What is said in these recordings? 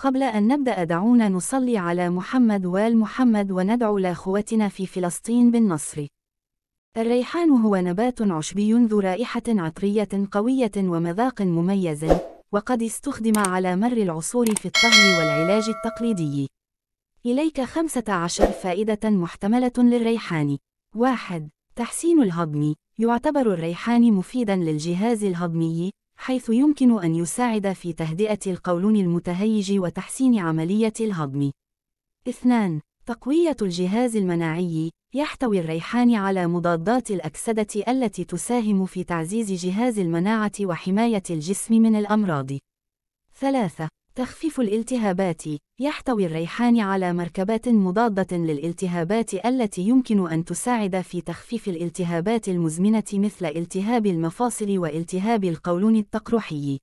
قبل أن نبدأ دعونا نصلي على محمد وآل محمد وندعو لأخوتنا في فلسطين بالنصر. الريحان هو نبات عشبي ذو رائحة عطرية قوية ومذاق مميز، وقد استخدم على مر العصور في الطهي والعلاج التقليدي. إليك 15 فائدة محتملة للريحان. 1. تحسين الهضم يعتبر الريحان مفيداً للجهاز الهضمي، حيث يمكن أن يساعد في تهدئة القولون المتهيج وتحسين عملية الهضم. 2. تقوية الجهاز المناعي يحتوي الريحان على مضادات الأكسدة التي تساهم في تعزيز جهاز المناعة وحماية الجسم من الأمراض. 3. تخفيف الالتهابات يحتوي الريحان على مركبات مضادة للالتهابات التي يمكن أن تساعد في تخفيف الالتهابات المزمنة مثل التهاب المفاصل والتهاب القولون التقرحي.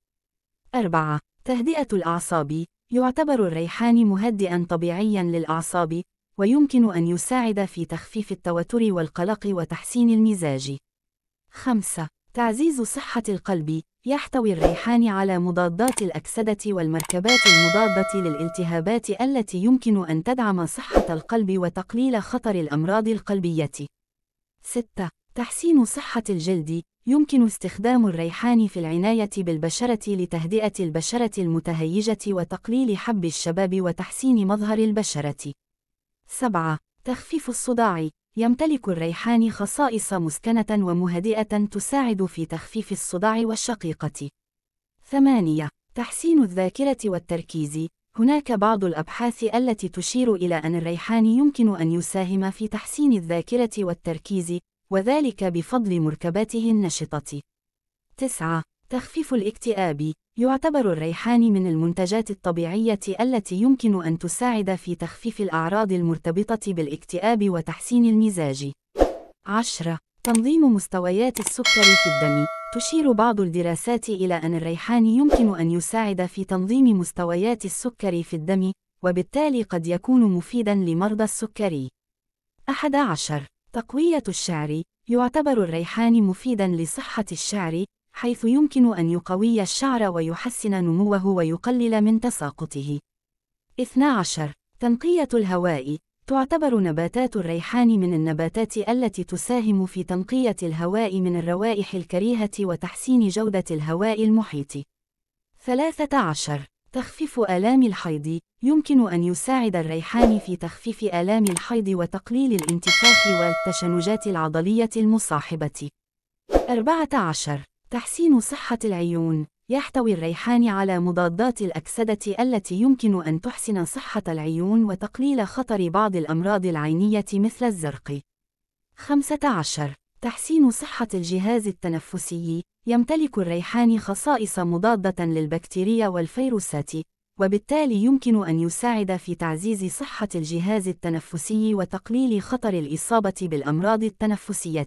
4. تهدئة الأعصاب يعتبر الريحان مهدئًا طبيعيًا للأعصاب، ويمكن أن يساعد في تخفيف التوتر والقلق وتحسين المزاج. 5. تعزيز صحة القلب يحتوي الريحان على مضادات الأكسدة والمركبات المضادة للالتهابات التي يمكن أن تدعم صحة القلب وتقليل خطر الأمراض القلبية. 6. تحسين صحة الجلد يمكن استخدام الريحان في العناية بالبشرة لتهدئة البشرة المتهيجة وتقليل حب الشباب وتحسين مظهر البشرة. 7. تخفيف الصداع يمتلك الريحان خصائص مسكنة ومهدئة تساعد في تخفيف الصداع والشقيقة. 8. تحسين الذاكرة والتركيز هناك بعض الأبحاث التي تشير إلى أن الريحان يمكن أن يساهم في تحسين الذاكرة والتركيز، وذلك بفضل مركباته النشطة. 9. تخفيف الاكتئاب يعتبر الريحان من المنتجات الطبيعية التي يمكن أن تساعد في تخفيف الأعراض المرتبطة بالاكتئاب وتحسين المزاج. 10. تنظيم مستويات السكر في الدم تشير بعض الدراسات إلى أن الريحان يمكن أن يساعد في تنظيم مستويات السكر في الدم، وبالتالي قد يكون مفيداً لمرضى السكري. 11. تقوية الشعر يعتبر الريحان مفيداً لصحة الشعر، حيث يمكن أن يقوي الشعر ويحسن نموه ويقلل من تساقطه. 12. تنقية الهواء تعتبر نباتات الريحان من النباتات التي تساهم في تنقية الهواء من الروائح الكريهة وتحسين جودة الهواء المحيط. 13. تخفيف آلام الحيض يمكن أن يساعد الريحان في تخفيف آلام الحيض وتقليل الانتفاخ والتشنجات العضلية المصاحبة. 14 تحسين صحة العيون يحتوي الريحان على مضادات الأكسدة التي يمكن أن تحسن صحة العيون وتقليل خطر بعض الأمراض العينية مثل الزرق. 15. تحسين صحة الجهاز التنفسي يمتلك الريحان خصائص مضادة للبكتيريا والفيروسات، وبالتالي يمكن أن يساعد في تعزيز صحة الجهاز التنفسي وتقليل خطر الإصابة بالأمراض التنفسية.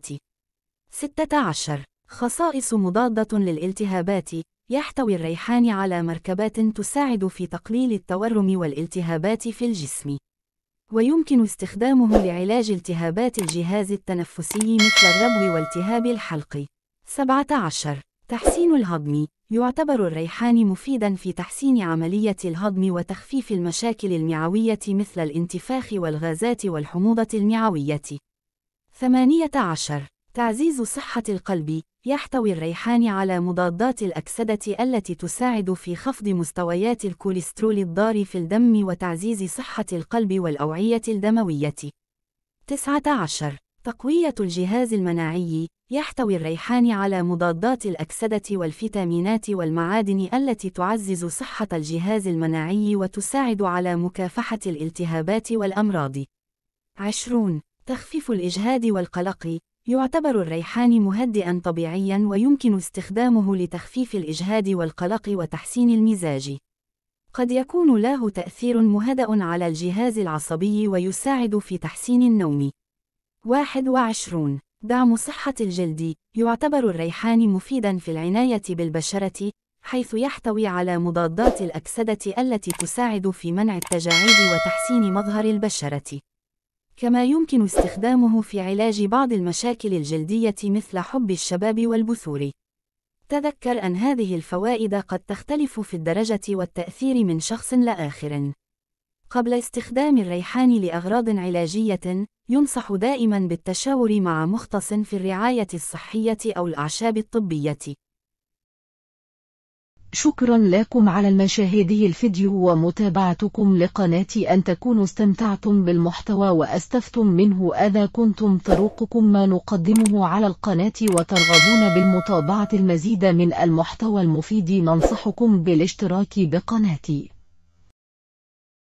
16. خصائص مضادة للالتهابات يحتوي الريحان على مركبات تساعد في تقليل التورم والالتهابات في الجسم ويمكن استخدامه لعلاج التهابات الجهاز التنفسي مثل الربو والتهاب الحلق 17 تحسين الهضم يعتبر الريحان مفيداً في تحسين عملية الهضم وتخفيف المشاكل المعوية مثل الانتفاخ والغازات والحموضة المعوية. 18. تعزيز صحة القلب يحتوي الريحان على مضادات الأكسدة التي تساعد في خفض مستويات الكوليسترول الضار في الدم وتعزيز صحة القلب والأوعية الدموية. 19. تقوية الجهاز المناعي يحتوي الريحان على مضادات الأكسدة والفيتامينات والمعادن التي تعزز صحة الجهاز المناعي وتساعد على مكافحة الالتهابات والأمراض. 20. تخفيف الإجهاد والقلق يعتبر الريحان مهدئا طبيعيا ويمكن استخدامه لتخفيف الإجهاد والقلق وتحسين المزاج. قد يكون له تأثير مهدأ على الجهاز العصبي ويساعد في تحسين النوم. 21 دعم صحة الجلد يعتبر الريحان مفيدا في العناية بالبشرة حيث يحتوي على مضادات الأكسدة التي تساعد في منع التجاعيد وتحسين مظهر البشرة كما يمكن استخدامه في علاج بعض المشاكل الجلدية مثل حب الشباب والبثور. تذكر أن هذه الفوائد قد تختلف في الدرجة والتأثير من شخص لآخر. قبل استخدام الريحان لأغراض علاجية، ينصح دائما بالتشاور مع مختص في الرعاية الصحية أو الأعشاب الطبية. شكرا لكم على المشاهد الفيديو ومتابعتكم لقناتي أن تكونوا استمتعتم بالمحتوى وأستفتم منه أذا كنتم طرقكم ما نقدمه على القناة وترغبون بالمتابعة المزيد من المحتوى المفيد ننصحكم بالاشتراك بقناتي